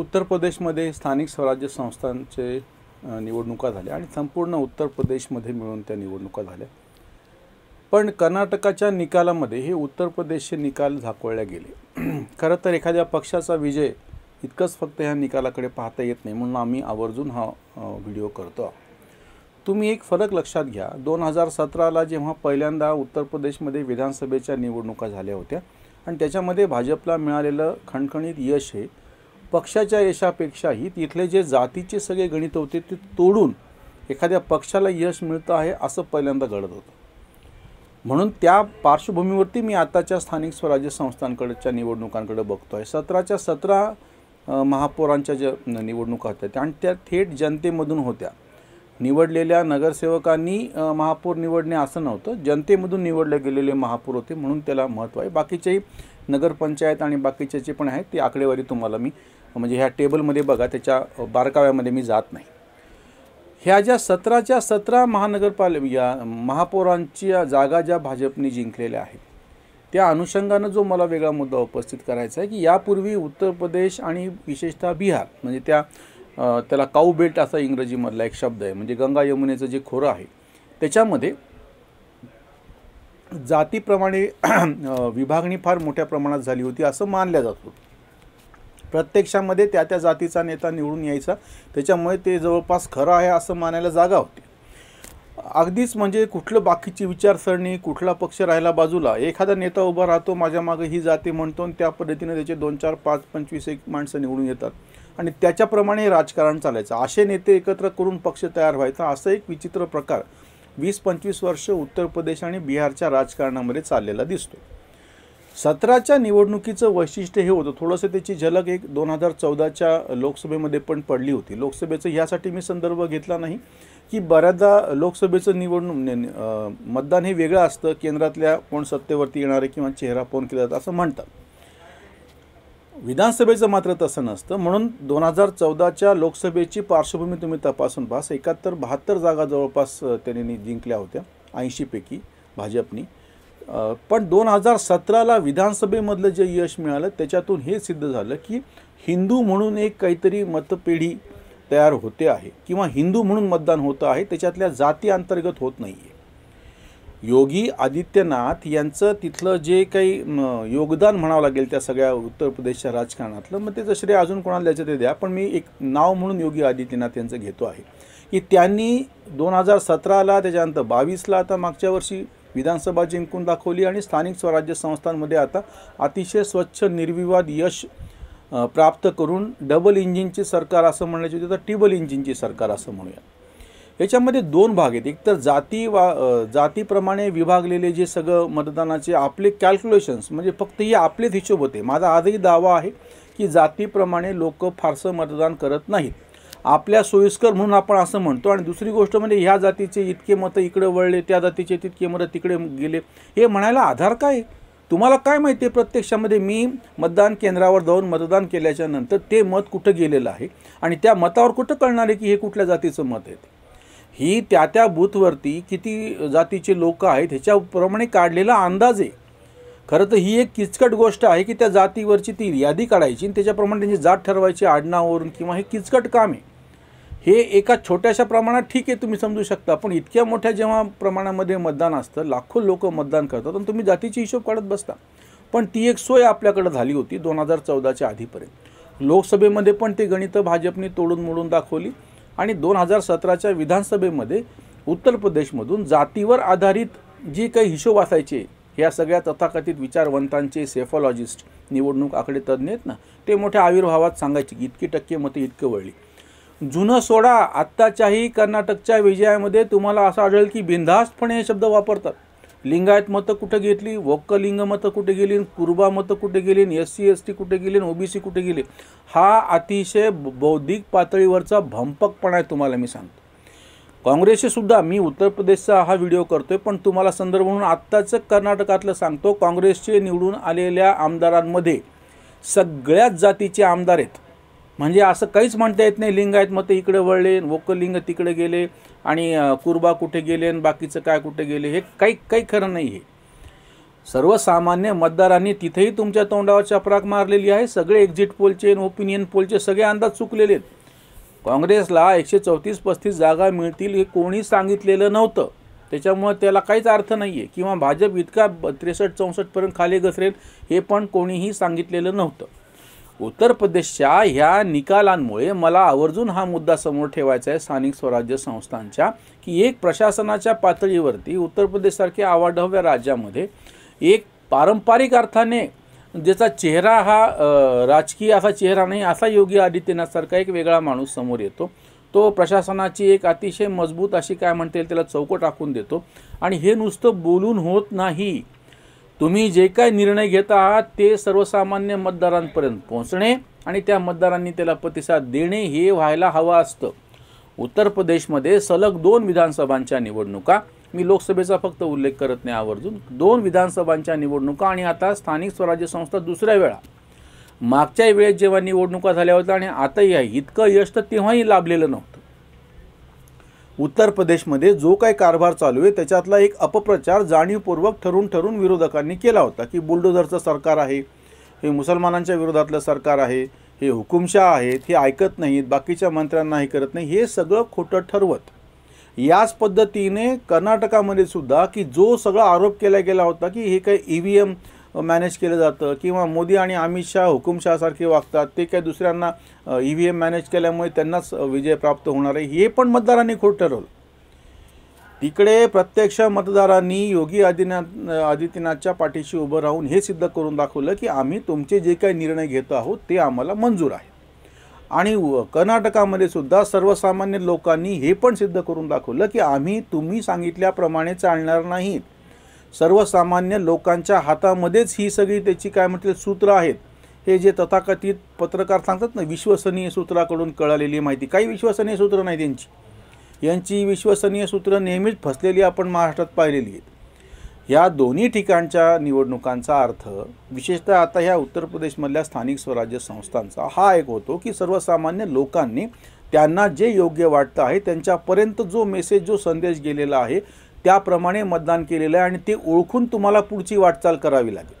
उत्तर प्रदेशमध्ये स्थानिक स्वराज्य संस्थांचे निवडणुका झाल्या आणि संपूर्ण उत्तर प्रदेशमध्ये मिळून त्या निवडणुका झाल्या पण कर्नाटकाच्या निकालामध्ये हे उत्तर प्रदेशचे निकाल झाकवले गेले खरं तर एखाद्या पक्षाचा विजय इतकंच फक्त ह्या निकालाकडे पाहता येत नाही म्हणून आम्ही आवर्जून हा व्हिडिओ करतो तुम्ही एक फरक लक्षात घ्या दोन हजार सतराला जेव्हा पहिल्यांदा उत्तर प्रदेशमध्ये विधानसभेच्या निवडणुका झाल्या होत्या आणि त्याच्यामध्ये भाजपला मिळालेलं खणखणीत यश हे पक्षाच्या यशापेक्षाही तिथले जे जातीचे सगळे गणित होते ते तोडून एखाद्या पक्षाला यश मिळतं आहे असं पहिल्यांदा घडत होतं म्हणून त्या पार्श्वभूमीवरती मी आताच्या स्थानिक स्वराज्य संस्थांकडच्या निवडणुकांकडे बघतो आहे सतराच्या सतरा महापौरांच्या ज्या निवडणुका होत्या त्या आणि त्या थेट जनतेमधून होत्या निवडलेल्या नगरसेवकांनी महापौर निवडणे असं नव्हतं जनतेमधून निवडले गेलेले महापौर होते म्हणून त्याला महत्त्व आहे बाकीचेही नगरपंचायत आणि बाकीचे जे पण आहेत ते आकडेवारी तुम्हाला मी म्हणजे ह्या टेबलमध्ये बघा त्याच्या बारकाव्यामध्ये मी जात नाही ह्या ज्या सतराच्या सतरा महानगरपाल या महापौरांच्या जागा ज्या भाजपने जिंकलेल्या आहेत त्या अनुषंगानं जो मला वेगळा मुद्दा उपस्थित करायचा आहे की यापूर्वी उत्तर प्रदेश आणि विशेषतः बिहार म्हणजे त्या त्याला काऊ बेल्ट असा इंग्रजीमधला एक शब्द आहे म्हणजे गंगा यमुनेचं जे खोरं आहे त्याच्यामध्ये जातीप्रमाणे विभागणी फार मोठ्या प्रमाणात झाली होती असं मानल्या होतं प्रत्यक्षामध्ये त्या त्या जातीचा नेता निवडून यायचा त्याच्यामुळे ते जवळपास खरं आहे असं मानायला जागा होती अगदीच म्हणजे कुठलं बाकीची विचारसरणी कुठला पक्ष राहिला बाजूला एखादा नेता उभा राहतो माझ्या मागे ही जाती म्हणतो आणि त्या पद्धतीने त्याचे दोन चार पाच पंचवीस एक माणसं निवडून येतात आणि त्याच्याप्रमाणे राजकारण चालायचं असे नेते एकत्र करून पक्ष तयार व्हायचा असं एक विचित्र प्रकार वीस पंचवीस वर्ष उत्तर प्रदेश आणि बिहारच्या राजकारणामध्ये चाललेला दिसतो सतराच्या निवडणुकीचं वैशिष्ट्य हे होतं थोडंसं त्याची झलक एक दोन हजार चौदाच्या लोकसभेमध्ये पण पडली होती लोकसभेचं ह्यासाठी मी संदर्भ घेतला नाही की बऱ्याचदा लोकसभेचं निवडणूक मतदान हे वेगळं असतं केंद्रातल्या कोण सत्तेवरती येणारे किंवा चेहरा फोन केला जातो असं म्हणतात विधानसभेचं मात्र तसं नसतं म्हणून दोन हजार चौदाच्या लोकसभेची पार्श्वभूमी तुम्ही तपासून पास एकाहत्तर बहात्तर जागा जवळपास त्यांनी जिंकल्या होत्या ऐंशीपैकी भाजपनी पण दोन हजार सतराला विधानसभेमधलं जे यश मिळालं त्याच्यातून हे सिद्ध झालं की हिंदू म्हणून एक काहीतरी मतपेढी तयार होते आहे किंवा हिंदू म्हणून मतदान होतं आहे त्याच्यातल्या जाती अंतर्गत होत नाही आहे योगी आदित्यनाथ यांचं तिथलं जे काही योगदान म्हणावं लागेल त्या सगळ्या उत्तर प्रदेशच्या राजकारणातलं मग त्याचं श्रेय अजून कोणाला द्यायचं ते द्या पण मी एक नाव म्हणून योगी आदित्यनाथ यांचं घेतो आहे की त्यांनी दोन हजार सतराला त्याच्यानंतर बावीसला आता मागच्या वर्षी विधानसभा जिंकून दाखवली आणि स्थानिक स्वराज्य संस्थांमध्ये आता अतिशय स्वच्छ निर्विवाद यश प्राप्त करून डबल इंजिनची सरकार असं म्हणायचे होते तर टिबल इंजिनची सरकार असं म्हणूया याच्यामध्ये दोन भाग आहेत एकतर जाती वा जातीप्रमाणे विभागलेले जे सगळं मतदानाचे आपले कॅल्क्युलेशन्स म्हणजे फक्त हे आपलेच हिशोब होते माझा आजही दावा आहे की जातीप्रमाणे लोक फारसं मतदान करत नाहीत आपल्या सोयीस्कर म्हणून आपण असं म्हणतो आणि दुसरी गोष्ट म्हणजे ह्या जातीचे इतके मतं इकडे वळले त्या जातीचे तितके मतं तिकडे गेले हे म्हणायला आधार काय तुम्हाला काय माहिती आहे प्रत्यक्षामध्ये मी मतदान केंद्रावर जाऊन मतदान केल्याच्या नंतर ते मत कुठं गेलेलं आहे आणि त्या मतावर कुठं कळणार आहे की हे कुठल्या जातीचं मत आहे ही त्या त्या बूथवरती किती जातीचे लोक आहेत ह्याच्याप्रमाणे काढलेला अंदाज आहे खरं तर ही एक किचकट गोष्ट आहे की त्या जातीवरची ती यादी काढायची आणि त्याच्याप्रमाणे त्यांची जात ठरवायची आडनावरून किंवा हे किचकट काम आहे हे एका छोट्याशा प्रमाणात ठीक आहे तुम्ही समजू शकता पण इतक्या मोठ्या जेव्हा प्रमाणामध्ये मतदान असतं लाखो लोक मतदान करतात आणि तुम्ही जातीची हिशोब काढत बसता पण ती एक सोय आपल्याकडे झाली होती दोन हजार चौदाच्या आधीपर्यंत लोकसभेमध्ये पण ते गणितं भाजपने तोडून मोडून दाखवली आणि दोन हजार सतराच्या विधानसभेमध्ये उत्तर प्रदेशमधून जातीवर आधारित जी काही हिशोब असायचे या सगळ्या तथाकथित विचारवंतांचे सेफॉलॉजिस्ट निवडणूक आकडे तज्ज्ञ आहेत ना ते मोठ्या आविर्भावात सांगायचे की इतकी टक्के मते इतकं वळली जुनं सोडा आत्ताच्याही कर्नाटकच्या विजयामध्ये तुम्हाला असं आढळेल की बिनधास्तपणे हे शब्द वापरतात लिंगायत मतं कुठे घेतली वक्कलिंग मतं कुठे गेली कुर्बा मतं कुठे गेली एस सी एस टी कुठे गेली ओबीसी कुठे गेली हा अतिशय बौद्धिक पातळीवरचा भंपकपणा आहे तुम्हाला मी सांगतो काँग्रेसचेसुद्धा सुद्धा मी उत्तर प्रदेशचा हा व्हिडिओ करतोय पण तुम्हाला संदर्भ म्हणून आत्ताच कर्नाटकातलं सांगतो काँग्रेसचे निवडून आलेल्या आमदारांमध्ये सगळ्याच जातीचे आमदार आहेत म्हणजे असं काहीच म्हणता येत नाही लिंग आहेत मग ते इकडे वळले लिंग तिकडे गेले आणि कुर्बा कुठे गेले आणि बाकीचं काय कुठे गेले हे काही काही खरं नाही आहे सर्वसामान्य मतदारांनी तिथेही तुमच्या तोंडावर चपराक मारलेली आहे सगळे एक्झिट पोलचे ओपिनियन पोलचे सगळे अंदाज चुकलेले आहेत काँग्रेसला एकशे चौतीस पस्तीस जागा मिळतील हे कोणी सांगितलेलं नव्हतं त्याच्यामुळे त्याला काहीच अर्थ नाही आहे किंवा भाजप इतका त्रेसष्ट चौसष्टपर्यंत खाली घसरेल हे पण कोणीही सांगितलेलं नव्हतं उत्तर प्रदेशच्या ह्या निकालांमुळे मला आवर्जून हा मुद्दा समोर ठेवायचा आहे स्थानिक स्वराज्य संस्थांच्या की एक प्रशासनाच्या पातळीवरती उत्तर प्रदेशसारख्या आवाढव्य राज्यामध्ये एक पारंपरिक अर्थाने ज्याचा चेहरा हा राजकीय असा चेहरा नाही असा योगी आदित्यनाथसारखा एक वेगळा माणूस समोर येतो तो प्रशासनाची एक अतिशय मजबूत अशी काय म्हणता येईल त्याला चौकट टाकून देतो आणि हे नुसतं बोलून होत नाही तुम्ही जे काय निर्णय घेता आहात ते सर्वसामान्य मतदारांपर्यंत पोहोचणे आणि त्या मतदारांनी त्याला प्रतिसाद देणे हे व्हायला हवं असतं उत्तर प्रदेशमध्ये सलग दोन विधानसभांच्या निवडणुका मी लोकसभेचा फक्त उल्लेख करत नाही आवर्जून दोन विधानसभांच्या निवडणुका आणि आता स्थानिक स्वराज्य संस्था दुसऱ्या वेळा मागच्या वेळेत जेव्हा निवडणुका झाल्या होत्या आणि आताही आहे इतकं यश तर तेव्हाही लाभलेलं नव्हतं उत्तर प्रदेशमध्ये जो काही कारभार चालू आहे त्याच्यातला एक अपप्रचार जाणीवपूर्वक ठरून ठरून विरोधकांनी केला होता की बुलडोझरचं सरकार आहे हे मुसलमानांच्या विरोधातलं सरकार आहे हे हुकुमशाह आहेत हे ऐकत नाहीत बाकीच्या मंत्र्यांना हे करत नाही हे सगळं खोटं ठरवत याच पद्धतीने कर्नाटकामध्ये सुद्धा की जो सगळा आरोप केला गेला होता की हे काही ई व्ही एम मॅनेज केलं जातं किंवा मोदी आणि अमित शाह हुकुमशाहसारखे वागतात ते काय दुसऱ्यांना ई व्ही एम मॅनेज केल्यामुळे त्यांनाच विजय प्राप्त होणार आहे हे पण मतदारांनी खोट ठरवलं तिकडे प्रत्यक्ष मतदारांनी योगी आदिनाथ आदित्यनाथच्या पाठीशी उभं राहून हे सिद्ध करून दाखवलं की आम्ही तुमचे जे काही निर्णय घेतो आहोत ते आम्हाला मंजूर आहे आणि कर्नाटकामध्ये सुद्धा सर्वसामान्य लोकांनी हे पण सिद्ध करून दाखवलं की आम्ही तुम्ही सांगितल्याप्रमाणे चालणार नाहीत सर्वसामान्य लोकांच्या हातामध्येच ही सगळी त्याची काय म्हटलं सूत्र आहेत हे जे तथाकथित पत्रकार सांगतात ना विश्वसनीय सूत्राकडून कळालेली माहिती काही विश्वसनीय सूत्र नाही त्यांची यांची विश्वसनीय सूत्र नेहमीच फसलेली आपण महाराष्ट्रात पाहिलेली आहेत या दोन्ही ठिकाणच्या निवडणुकांचा अर्थ विशेषतः आता ह्या उत्तर प्रदेशमधल्या स्थानिक स्वराज्य संस्थांचा हा एक होतो की सर्वसामान्य लोकांनी त्यांना जे योग्य वाटतं आहे त्यांच्यापर्यंत जो मेसेज जो संदेश गेलेला आहे त्याप्रमाणे मतदान केलेलं आहे आणि ते ओळखून तुम्हाला पुढची वाटचाल करावी लागेल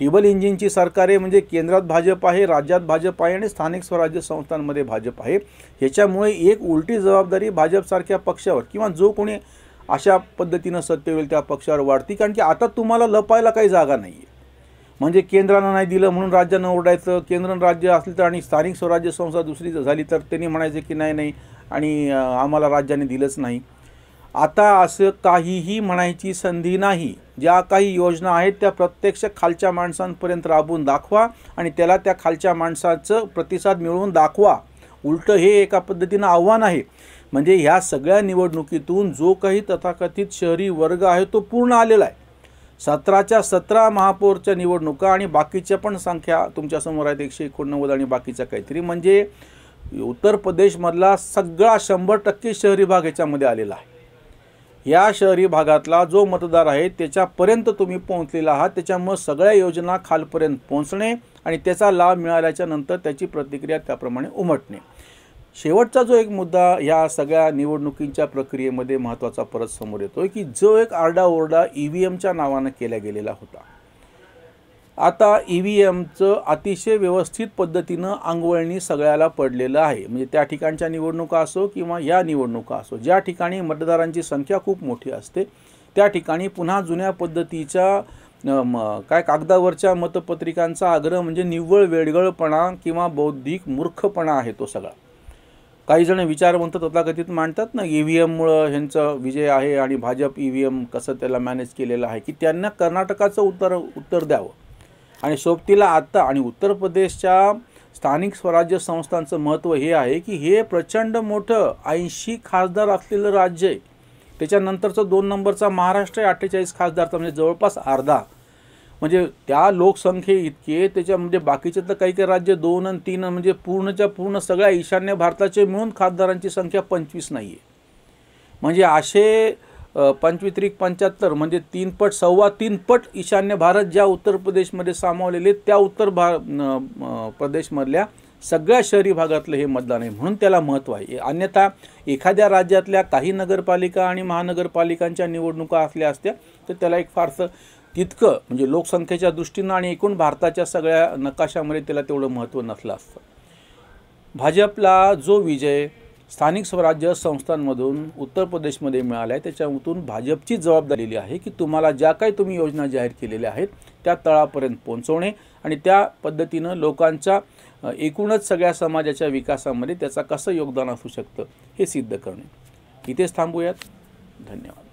टेबल इंजिनची सरकारे म्हणजे केंद्रात भाजप आहे राज्यात भाजप आहे आणि स्थानिक स्वराज्य संस्थांमध्ये भाजप आहे ह्याच्यामुळे एक उलटी जबाबदारी भाजपसारख्या पक्षावर किंवा जो कोणी अशा पद्धतीनं होईल त्या पक्षावर वाढती कारण की आता तुम्हाला लपायला काही जागा नाही आहे म्हणजे केंद्रानं नाही दिलं म्हणून राज्यानं ओरडायचं केंद्र राज्य असले तर आणि स्थानिक स्वराज्य संस्था दुसरी झाली तर त्यांनी म्हणायचं की नाही नाही आणि आम्हाला राज्याने दिलंच नाही आता असं काहीही म्हणायची संधी नाही ज्या काही योजना आहेत त्या प्रत्यक्ष खालच्या माणसांपर्यंत राबून दाखवा आणि त्याला त्या खालच्या माणसाचं प्रतिसाद मिळवून दाखवा उलटं हे एका पद्धतीनं आव्हान आहे म्हणजे ह्या सगळ्या निवडणुकीतून जो काही तथाकथित शहरी वर्ग आहे तो पूर्ण आलेला आहे सतराच्या सतरा महापौरच्या निवडणुका आणि बाकीच्या पण संख्या तुमच्यासमोर आहेत एकशे एकोणनव्वद आणि बाकीच्या काहीतरी म्हणजे उत्तर प्रदेशमधला सगळा शंभर टक्के शहरी भाग याच्यामध्ये आलेला आहे या शहरी भागातला जो मतदार आहे त्याच्यापर्यंत तुम्ही पोहोचलेला आहात त्याच्यामुळं सगळ्या योजना खालपर्यंत पोहोचणे आणि त्याचा लाभ मिळाल्याच्या नंतर त्याची प्रतिक्रिया त्याप्रमाणे उमटणे शेवटचा जो एक मुद्दा ह्या सगळ्या निवडणुकींच्या प्रक्रियेमध्ये महत्त्वाचा परत समोर येतो की जो एक आरडाओरडा ई e व्ही एमच्या नावानं केला गेलेला होता आता ई e व्ही एमचं अतिशय व्यवस्थित पद्धतीनं अंगवळणी सगळ्याला पडलेलं आहे म्हणजे त्या ठिकाणच्या निवडणुका असो किंवा या निवडणुका असो ज्या ठिकाणी मतदारांची संख्या खूप मोठी असते त्या ठिकाणी पुन्हा जुन्या पद्धतीच्या म काय कागदावरच्या मतपत्रिकांचा आग्रह म्हणजे निव्वळ वेळगळपणा किंवा बौद्धिक मूर्खपणा आहे तो सगळा काही जण विचारवंत तथाकथित मांडतात ना ई e व्ही एममुळं ह्यांचा विजय आहे आणि भाजप ई व्ही एम कसं त्याला मॅनेज केलेलं आहे की त्यांना कर्नाटकाचं उत्तर उत्तर द्यावं आणि सोबतीला आत्ता आणि उत्तर प्रदेशच्या स्थानिक स्वराज्य संस्थांचं महत्त्व हे आहे की हे प्रचंड मोठं ऐंशी खासदार असलेलं राज्य आहे त्याच्यानंतरचं दोन नंबरचा महाराष्ट्र आहे अठ्ठेचाळीस खासदारचा म्हणजे जवळपास अर्धा म्हणजे त्या लोकसंख्ये इतके त्याच्या म्हणजे बाकीचे तर काही काही राज्य दोन आणि तीन म्हणजे पूर्णच्या पूर्ण सगळ्या ईशान्य भारताचे मिळून खासदारांची संख्या पंचवीस नाही आहे म्हणजे असे पंचवित्रिक पंच्याहत्तर म्हणजे तीन पट सव्वा तीन पट ईशान्य भारत ज्या उत्तर प्रदेशमध्ये सामावलेले त्या उत्तर भार प्रदेशमधल्या सगळ्या शहरी भागातलं हे मतदान आहे म्हणून त्याला महत्त्व आहे अन्यथा एखाद्या राज्यातल्या काही नगरपालिका आणि महानगरपालिकांच्या निवडणुका असल्या असत्या तर त्याला एक फारसं तितकं म्हणजे लोकसंख्येच्या दृष्टीनं आणि एकूण भारताच्या सगळ्या नकाशामध्ये त्याला तेवढं महत्त्व नसलं असतं भाजपला जो विजय स्थानिक स्वराज्य संस्थांमधून उत्तर प्रदेशमध्ये मिळाल्या आहे त्याच्यातून भाजपची जबाबदारी आहे की तुम्हाला ज्या काही तुम्ही योजना जाहीर केलेल्या आहेत त्या तळापर्यंत पोहोचवणे आणि त्या पद्धतीनं लोकांच्या एकूणच सगळ्या समाजाच्या विकासामध्ये त्याचा कसं योगदान असू शकतं हे सिद्ध करणे इथेच थांबूयात धन्यवाद